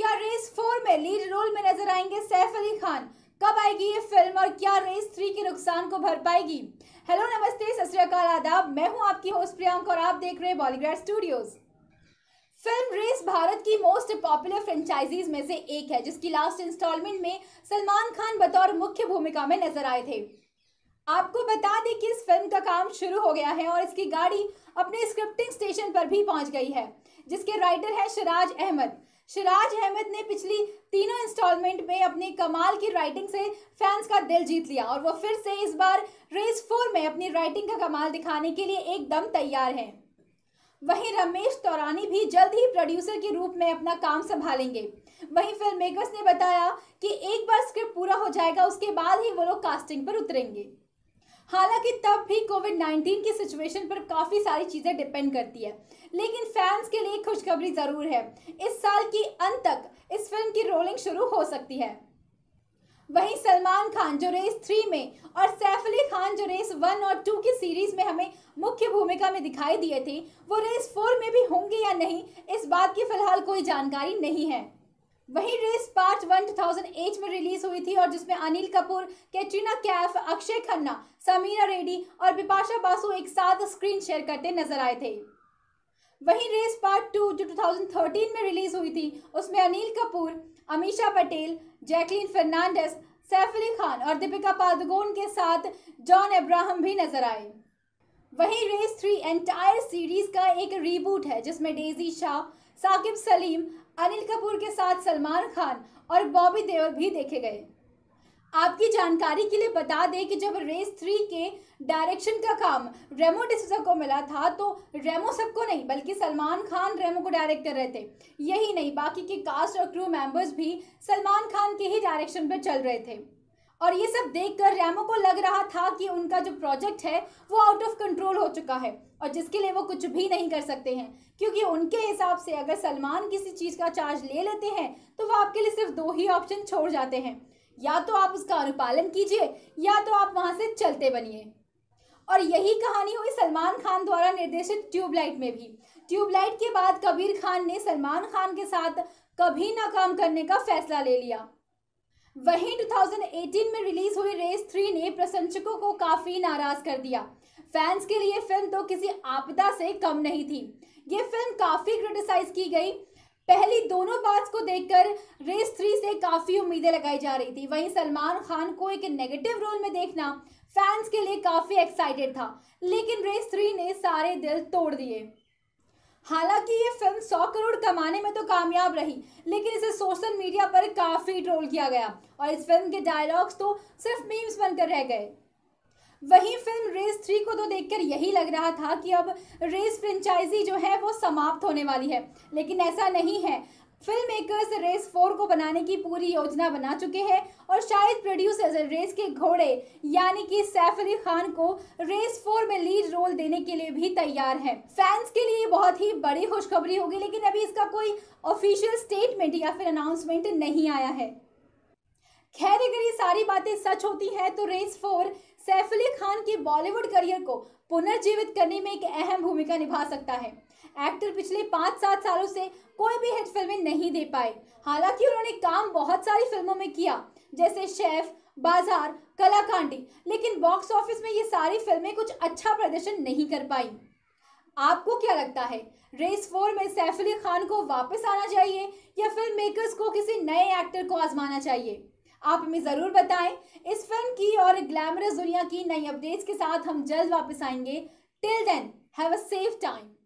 क्या race four में lead role में नजर आएंगे सैफ अली खान कब आएगी ये फिल्म और क्या रेस थ्री के नुकसान को भर पाएगी हेलो नमस्ते सत्याकाल आदाब मैं हूं आपकी होस्ट प्रियंक और आप देख रहे हैं Bollygrad studios film race Bharat की मोस्ट पॉपुलर फ्रेंचाइजीज में से एक है जिसकी लास्ट इंस्टॉलमेंट में सलमान खान बतौर मुख्य भूमिका में नजर आए थे आपको बता दें कि इस फिल्म का काम शुरू हो गया है और इसकी गाड़ी अपने स्क्रिप्टिंग स्टेशन पर भी पहुंच गई है जिसके राइटर है शराज अहमद सिराज अहमद ने पिछली तीनों इंस्टॉलमेंट में अपनी कमाल की राइटिंग से फैंस का दिल जीत लिया और वो फिर से इस बार रेस फोर में अपनी राइटिंग का कमाल दिखाने के लिए एकदम तैयार हैं वहीं रमेश तौरानी भी जल्द ही प्रोड्यूसर के रूप में अपना काम संभालेंगे वहीं फिल्म मेकर्स ने बताया कि एक बार स्क्रिप्ट पूरा हो जाएगा उसके बाद ही वो लोग कास्टिंग पर उतरेंगे हालांकि तब भी कोविड 19 की सिचुएशन पर काफ़ी सारी चीज़ें डिपेंड करती है लेकिन फैंस के लिए खुशखबरी ज़रूर है इस साल की अंत तक इस फिल्म की रोलिंग शुरू हो सकती है वहीं सलमान खान जो रेस थ्री में और सैफ अली खान जो रेस वन और टू की सीरीज में हमें मुख्य भूमिका में दिखाई दिए थे वो रेस फोर में भी होंगे या नहीं इस बात की फिलहाल कोई जानकारी नहीं है वही race part one two thousand eight में रिलीज हुई थी और जिसमें अनिल कपूर कैटरीना कैफ अक्षय खन्ना समीरा रेड्डी और बिपाशा बासु एक साथ स्क्रीन शेयर करते नजर आए थे वही रेस पार्ट टू जो 2013 में रिलीज हुई थी उसमें अनिल कपूर अमीशा पटेल जैकलीन फर्नांडिस सैफ अली खान और दीपिका पादुकोण के साथ जॉन अब्राहम भी नजर आए वहीं रेस थ्री एंटायर सीरीज का एक रीबूट है जिसमें डेजी शाह साकिब सलीम अनिल कपूर के साथ सलमान खान और बॉबी देओल भी देखे गए आपकी जानकारी के लिए बता दें कि जब रेस थ्री के डायरेक्शन का काम रेमो डिसूजा को मिला था तो रेमो सबको नहीं बल्कि सलमान खान रेमो को डायरेक्ट कर रहे थे यही नहीं बाकी के कास्ट और क्रू मेंबर्स भी सलमान खान के ही डायरेक्शन पर चल रहे थे और ये सब देखकर रैमो को लग रहा था कि उनका जो प्रोजेक्ट है वो आउट ऑफ कंट्रोल हो चुका है और जिसके लिए वो कुछ भी नहीं कर सकते हैं क्योंकि उनके हिसाब से अगर सलमान किसी चीज़ का चार्ज ले लेते हैं तो वो आपके लिए सिर्फ दो ही ऑप्शन छोड़ जाते हैं या तो आप उसका अनुपालन कीजिए या तो आप वहाँ से चलते बनिए और यही कहानी हुई सलमान खान द्वारा निर्देशित ट्यूबलाइट में भी ट्यूबलाइट के बाद कबीर खान ने सलमान खान के साथ कभी ना काम करने का फैसला ले लिया वहीं 2018 में रिलीज हुई रेस थ्री ने प्रशंसकों को काफी नाराज कर दिया फैंस के लिए फिल्म तो किसी आपदा से कम नहीं थी ये फिल्म काफी क्रिटिसाइज की गई पहली दोनों पार्ट्स को देखकर रेस थ्री से काफी उम्मीदें लगाई जा रही थी वहीं सलमान खान को एक नेगेटिव रोल में देखना फैंस के लिए काफी एक्साइटेड था लेकिन रेस थ्री ने सारे दिल तोड़ दिए हालांकि ये फिल्म 100 करोड़ कमाने में तो कामयाब रही लेकिन इसे सोशल मीडिया पर काफ़ी ट्रोल किया गया और इस फिल्म के डायलॉग्स तो सिर्फ मीम्स बनकर रह गए वहीं फिल्म रेस थ्री को तो देखकर यही लग रहा था कि अब रेस फ्रेंचाइजी जो है वो समाप्त होने वाली है लेकिन ऐसा नहीं है फिल्म मेकर्स रेस फोर को बनाने की पूरी योजना बना चुके हैं और शायद प्रोड्यूसर्स रेस के घोड़े यानी कि सैफ अली खान को रेस फोर में लीड रोल देने के लिए भी तैयार हैं फैंस के लिए बहुत ही बड़ी खुशखबरी होगी लेकिन अभी इसका कोई ऑफिशियल स्टेटमेंट या फिर अनाउंसमेंट नहीं आया है खैर अगर ये सारी बातें सच होती हैं तो रेस फोर सैफ अली खान के बॉलीवुड करियर को पुनर्जीवित करने में एक अहम भूमिका निभा सकता है एक्टर पिछले पाँच सात सालों से कोई भी हिट फिल्में नहीं दे पाए हालांकि उन्होंने काम बहुत सारी फिल्मों में किया जैसे शेफ बाजार कलाकांडी लेकिन बॉक्स ऑफिस में ये सारी फिल्में कुछ अच्छा प्रदर्शन नहीं कर पाई आपको क्या लगता है रेस फोर में सैफ अली खान को वापस आना चाहिए या फिल्म मेकर्स को किसी नए एक्टर को आजमाना चाहिए आप हमें ज़रूर बताएं इस फिल्म की और ग्लैमरस दुनिया की नई अपडेट्स के साथ हम जल्द वापस आएंगे till then have a safe time